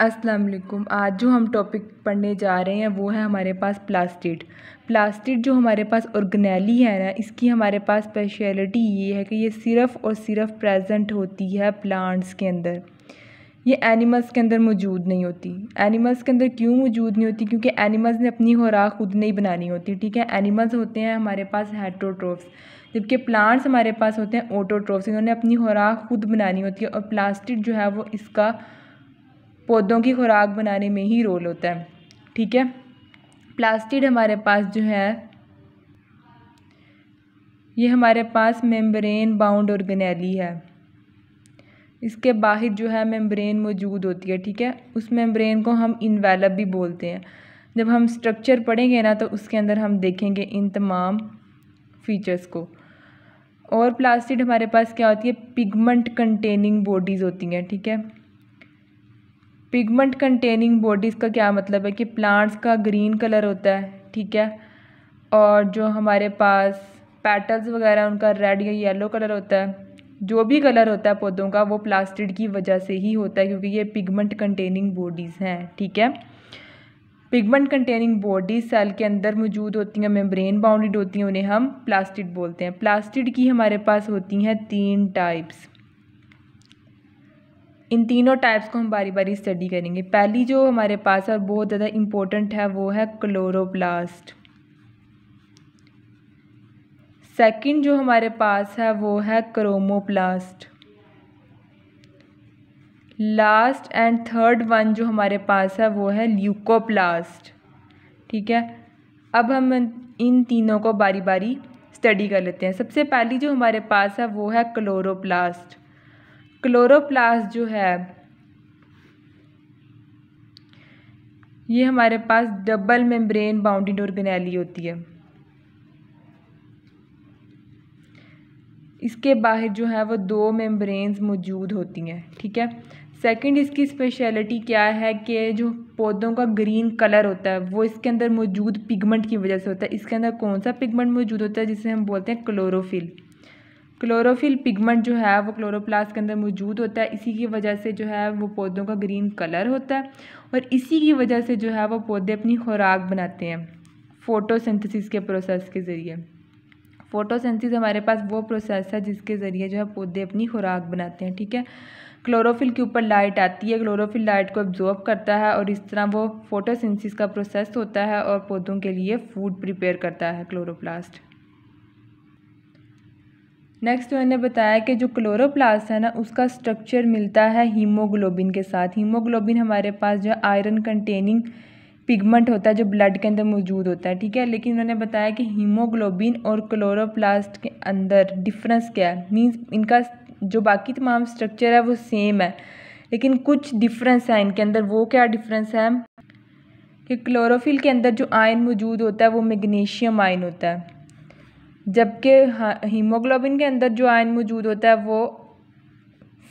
अस्सलाम वालेकुम आज जो हम टॉपिक पढ़ने जा रहे हैं वो है हमारे पास प्लास्टिड प्लास्टिड जो हमारे पास ऑर्गेनली है ना इसकी हमारे पास स्पेशलिटी ये है कि ये सिर्फ़ और सिर्फ प्रेजेंट होती है प्लांट्स के अंदर ये एनिमल्स के अंदर मौजूद नहीं होती एनिमल्स के अंदर क्यों मौजूद नहीं होती क्योंकि एनिमल्स ने अपनी खुराक खुद नहीं बनानी होती ठीक है एनिमल्स होते हैं हमारे पास हेट्रोट्रोफ्स जबकि प्लांट्स हमारे पास होते हैं ओटोट्रोफ्स इन्होंने अपनी खुराक खुद बनानी होती है और प्लास्टिक जो है वो इसका पौधों की खुराक बनाने में ही रोल होता है ठीक है प्लास्टिड हमारे पास जो है ये हमारे पास मेम्ब्रेन बाउंड ऑर्गेनेली है इसके बाहर जो है मेम्ब्रेन मौजूद होती है ठीक है उस मेम्ब्रेन को हम इनवेलप भी बोलते हैं जब हम स्ट्रक्चर पढ़ेंगे ना तो उसके अंदर हम देखेंगे इन तमाम फीचर्स को और प्लास्टिड हमारे पास क्या होती है पिगमेंट कंटेनिंग बॉडीज़ होती हैं ठीक है थीके? पिगमेंट कंटेनिंग बॉडीज़ का क्या मतलब है कि प्लांट्स का ग्रीन कलर होता है ठीक है और जो हमारे पास पेटल्स वगैरह उनका रेड या येलो कलर होता है जो भी कलर होता है पौधों का वो प्लास्टिड की वजह से ही होता है क्योंकि ये पिगमेंट कंटेनिंग बॉडीज़ हैं ठीक है पिगमेंट कंटेनिंग बॉडीज सेल के अंदर मौजूद होती हैं मेम्ब्रेन बाउंडेड होती हैं उन्हें हम प्लास्टिड बोलते हैं प्लास्टिड की हमारे पास होती हैं तीन टाइप्स इन तीनों टाइप्स को हम बारी बारी स्टडी करेंगे पहली जो हमारे पास है बहुत ज़्यादा इम्पोर्टेंट है वो है क्लोरोप्लास्ट सेकंड जो हमारे पास है वो है chromoplast last and third one जो हमारे पास है वो है ल्यूकोप्लास्ट ठीक है अब हम इन तीनों को बारी बारी स्टडी कर लेते हैं सबसे पहली जो हमारे पास है वो है क्लोरोप्लास्ट क्लोरोप्लास्ट जो है ये हमारे पास डबल मेम्ब्रेन बाउंडेड ऑर्गेनेली होती है इसके बाहर जो है वो दो मेम्ब्रेन्स मौजूद होती हैं ठीक है सेकंड इसकी स्पेशलिटी क्या है कि जो पौधों का ग्रीन कलर होता है वो इसके अंदर मौजूद पिगमेंट की वजह से होता है इसके अंदर कौन सा पिगमेंट मौजूद होता है जिसे हम बोलते हैं क्लोरोफिल क्लोरोफिल पिगमेंट जो है वो क्लोरोप्लास्ट के अंदर मौजूद होता है इसी की वजह से जो है वो पौधों का ग्रीन कलर होता है और इसी की वजह से जो है वो पौधे अपनी खुराक बनाते हैं फोटोसिंथेसिस के प्रोसेस के ज़रिए फोटोसिंथेसिस हमारे पास वो प्रोसेस है जिसके ज़रिए जो है पौधे अपनी खुराक बनाते हैं ठीक है क्लोरोफिल के ऊपर लाइट आती है क्लोरोफिल लाइट को एब्जॉर्ब करता है और इस तरह वो फोटोसिंथेसिस का प्रोसेस होता है और पौधों के लिए फूड प्रिपेयर करता है क्लोरोप्लास्ट तो नेक्स्ट मैंने बताया कि जो क्लोरोप्लास्ट है ना उसका स्ट्रक्चर मिलता है हीमोग्लोबिन के साथ हीमोग्लोबिन हमारे पास जो आयरन कंटेनिंग पिगमेंट होता है जो ब्लड के अंदर मौजूद होता है ठीक है लेकिन उन्होंने बताया कि हीमोग्लोबिन और क्लोरोप्लास्ट के अंदर डिफरेंस क्या है मीन्स इनका जो बाकी तमाम स्ट्रक्चर है वो सेम है लेकिन कुछ डिफरेंस है इनके अंदर वो क्या डिफरेंस है कि क्लोरोफिल के अंदर जो आयन मौजूद होता है वो मैग्नीशियम आयन होता है जबकि हीमोग्लोबिन के अंदर जो आयन मौजूद होता है वो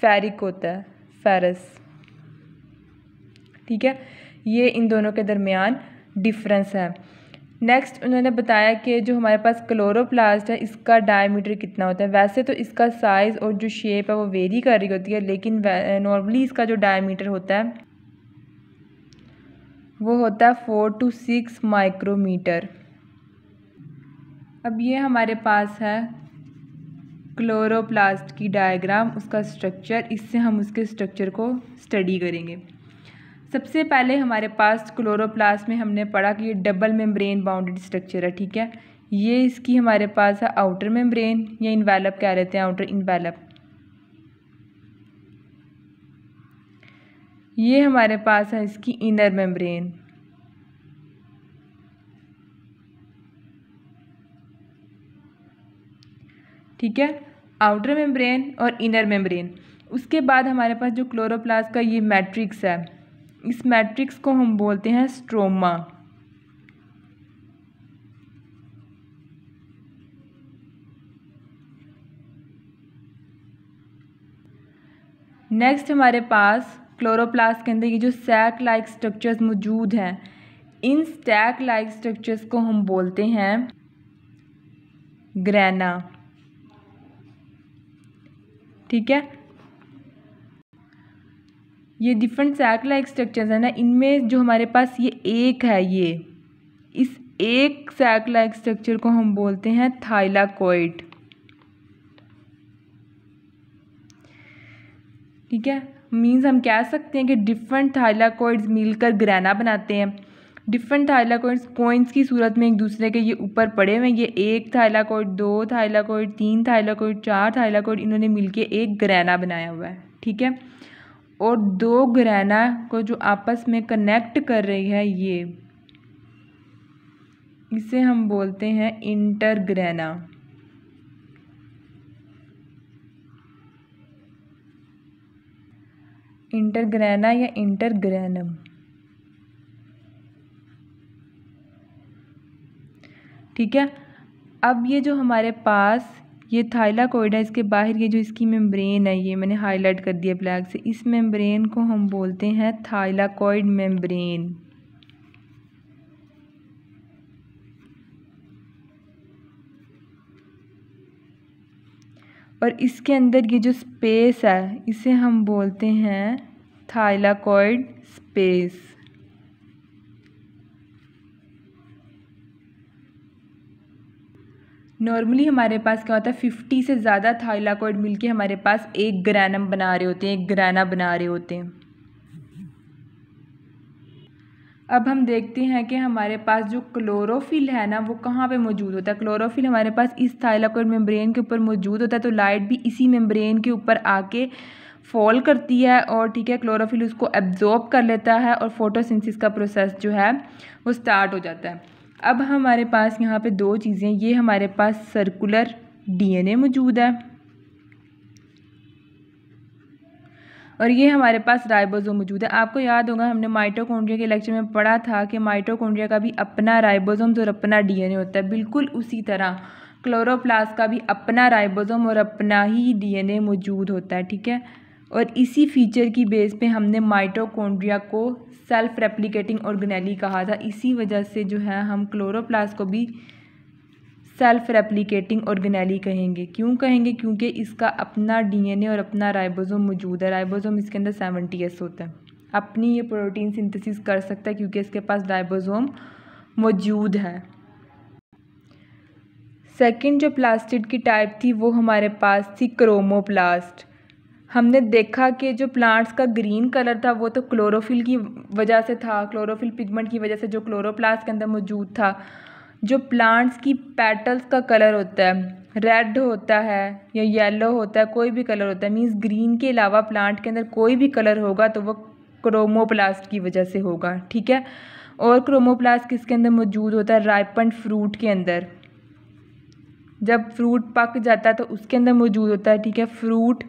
फेरिक होता है फेरस ठीक है ये इन दोनों के दरमियान डिफरेंस है नेक्स्ट उन्होंने बताया कि जो हमारे पास क्लोरोप्लास्ट है इसका डायमीटर कितना होता है वैसे तो इसका साइज़ और जो शेप है वो वेरी कर रही होती है लेकिन नॉर्मली इसका जो डायमीटर होता है वो होता है फोर टू सिक्स माइक्रोमीटर अब ये हमारे पास है क्लोरोप्लास्ट की डायग्राम उसका स्ट्रक्चर इससे हम उसके स्ट्रक्चर को स्टडी करेंगे सबसे पहले हमारे पास क्लोरोप्लास्ट में हमने पढ़ा कि ये डबल मेम्ब्रेन बाउंडेड स्ट्रक्चर है ठीक है ये इसकी हमारे पास है आउटर मेम्ब्रेन या इन्वेलप कह रहे हैं आउटर इन्वेलप ये हमारे पास है इसकी इनर मेम्ब्रेन ठीक है आउटर मेम्ब्रेन और इनर मेम्ब्रेन उसके बाद हमारे पास जो क्लोरोप्लास्ट का ये मैट्रिक्स है इस मैट्रिक्स को हम बोलते हैं स्ट्रोमा नेक्स्ट हमारे पास क्लोरोप्लास्ट के अंदर ये जो सैक लाइक स्ट्रक्चर्स मौजूद हैं इन स्टैक लाइक स्ट्रक्चर्स को हम बोलते हैं ग्रैना ठीक है ये डिफरेंट सैक लाइक स्ट्रक्चर्स है ना इनमें जो हमारे पास ये एक है ये इस एक सैक लाइक स्ट्रक्चर को हम बोलते हैं थाइलाकोइड ठीक है मीन्स हम कह सकते हैं कि डिफरेंट थाइलाकोइड्स मिलकर ग्रैना बनाते हैं डिफरेंट थाइलाकॉइड्स कॉइन्स की सूरत में एक दूसरे के ये ऊपर पड़े हुए ये एक थाइलाकॉइड दो थाइलाकॉइड तीन थाइलाकॉइड चार थाइलाकॉइड इन्होंने मिलके एक ग्रैना बनाया हुआ है ठीक है और दो ग्रैना को जो आपस में कनेक्ट कर रही है ये इसे हम बोलते हैं इंटरग्रैना इंटरग्रैना या इंटरग्रैनम ठीक है अब ये जो हमारे पास ये थाइलाकोइड है इसके बाहर ये जो इसकी मेम्ब्रेन है ये मैंने हाईलाइट कर दिया ब्लैक से इस मेम्ब्रेन को हम बोलते हैं थाइलाकोइड मेम्ब्रेन और इसके अंदर ये जो स्पेस है इसे हम बोलते हैं थाइलाकोइड स्पेस नॉर्मली हमारे पास क्या होता है फिफ्टी से ज़्यादा थाइलाकॉइड मिलके हमारे पास एक ग्रैनम बना रहे होते हैं एक ग्रैना बना रहे होते हैं अब हम देखते हैं कि हमारे पास जो क्लोरोफिल है ना वो कहाँ पे मौजूद होता है क्लोरोफिल हमारे पास इस थाइलाकोइड मेम्ब्रेन के ऊपर मौजूद होता है तो लाइट भी इसी मेम्ब्रेन के ऊपर आके फॉल करती है और ठीक है क्लोरोफिल उसको एब्जॉर्ब कर लेता है और फोटोसिंथेसिस का प्रोसेस जो है वो स्टार्ट हो जाता है अब हमारे पास यहाँ पे दो चीज़ें ये हमारे पास सर्कुलर डीएनए मौजूद है और ये हमारे पास राइबोसोम मौजूद है आपको याद होगा हमने माइटोकॉन्ड्रिया के लेक्चर में पढ़ा था कि माइटोकॉन्ड्रिया का भी अपना राइबोसोम और अपना डीएनए होता है बिल्कुल उसी तरह क्लोरोप्लास्ट का भी अपना राइबोसोम और अपना ही डीएनए मौजूद होता है ठीक है और इसी फीचर की बेस पे हमने माइटोकॉन्ड्रिया को सेल्फ रेप्लिकेटिंग ऑर्गेनेली कहा था इसी वजह से जो है हम क्लोरोप्लास्ट को भी सेल्फ रेप्लिकेटिंग ऑर्गेनेली कहेंगे क्यों कहेंगे क्योंकि इसका अपना डीएनए और अपना राइबोसोम मौजूद है राइबोसोम इसके अंदर सेवनटी एस होता है अपनी ये प्रोटीन सिंथेसिस कर सकता है क्योंकि इसके पास राइबोसोम मौजूद है सेकेंड जो प्लास्टिड की टाइप थी वो हमारे पास थी क्रोमोप्लास्ट हमने देखा कि जो प्लांट्स का ग्रीन कलर था वो तो क्लोरोफिल की वजह से था क्लोरोफिल पिगमेंट की वजह से जो क्लोरोप्लास्ट के अंदर मौजूद था जो प्लांट्स की पेटल्स का कलर होता है रेड होता है या येलो होता है कोई भी कलर होता है मीन्स ग्रीन के अलावा प्लांट के अंदर कोई भी कलर होगा तो वो क्रोमोप्लास्ट की वजह से होगा ठीक है और क्रोमोप्लास्ट किसके अंदर मौजूद होता है राइपन फ्रूट के अंदर जब फ्रूट पक जाता है तो उसके अंदर मौजूद होता है ठीक है फ्रूट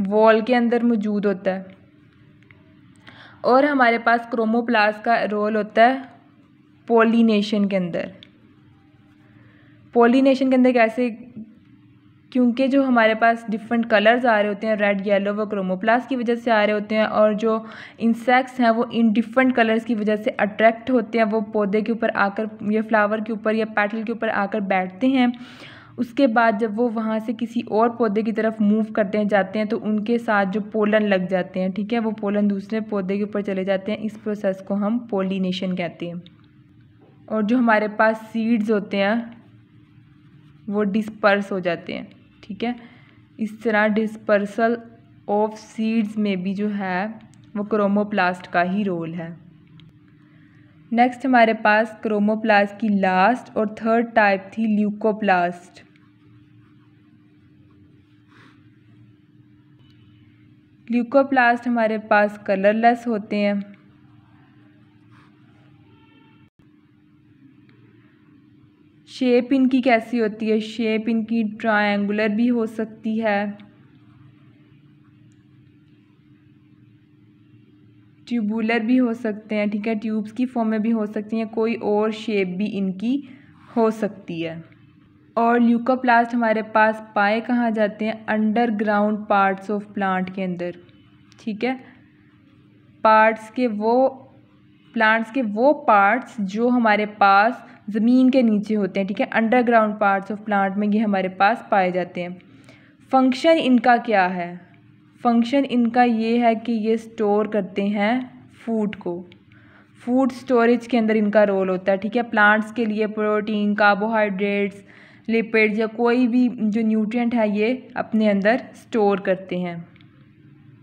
वॉल के अंदर मौजूद होता है और हमारे पास क्रोमोप्लास का रोल होता है पोलिनेशन के अंदर पोलिनेशन के अंदर कैसे क्योंकि जो हमारे पास डिफरेंट कलर्स आ रहे होते हैं रेड येलो वो क्रोमोप्लास की वजह से आ रहे होते हैं और जो इंसेक्ट्स हैं वो इन डिफरेंट कलर्स की वजह से अट्रैक्ट होते हैं वो पौधे के ऊपर आकर या फ्लावर के ऊपर या पैटल के ऊपर आकर बैठते हैं उसके बाद जब वो वहाँ से किसी और पौधे की तरफ मूव करते जाते हैं तो उनके साथ जो पोलन लग जाते हैं ठीक है वो पोलन दूसरे पौधे के ऊपर चले जाते हैं इस प्रोसेस को हम पोलिनेशन कहते हैं और जो हमारे पास सीड्स होते हैं वो डिस्पर्स हो जाते हैं ठीक है इस तरह डिस्पर्सल ऑफ सीड्स में भी जो है वो क्रोमोप्लास्ट का ही रोल है नेक्स्ट हमारे पास क्रोमोप्लास्ट की लास्ट और थर्ड टाइप थी ल्यूकोप्लास्ट ल्यूकोप्लास्ट हमारे पास कलरलेस होते हैं शेप इनकी कैसी होती है शेप इनकी ट्रायंगुलर भी हो सकती है ट्यूबुलर भी हो सकते हैं ठीक है ट्यूब्स की फॉर्म में भी हो सकती हैं कोई और शेप भी इनकी हो सकती है और ल्यूकोप्लास्ट हमारे पास पाए कहाँ जाते हैं अंडरग्राउंड पार्ट्स ऑफ प्लांट के अंदर ठीक है पार्ट्स के वो प्लांट्स के वो पार्ट्स जो हमारे पास ज़मीन के नीचे होते हैं ठीक है अंडरग्राउंड पार्ट्स ऑफ प्लांट में ये हमारे पास पाए जाते हैं फंक्शन इनका क्या है फंक्शन इनका ये है कि ये स्टोर करते हैं फूड को फूड स्टोरेज के अंदर इनका रोल होता है ठीक है प्लांट्स के लिए प्रोटीन कार्बोहाइड्रेट्स लिपिड्स या कोई भी जो न्यूट्रिएंट है ये अपने अंदर स्टोर करते हैं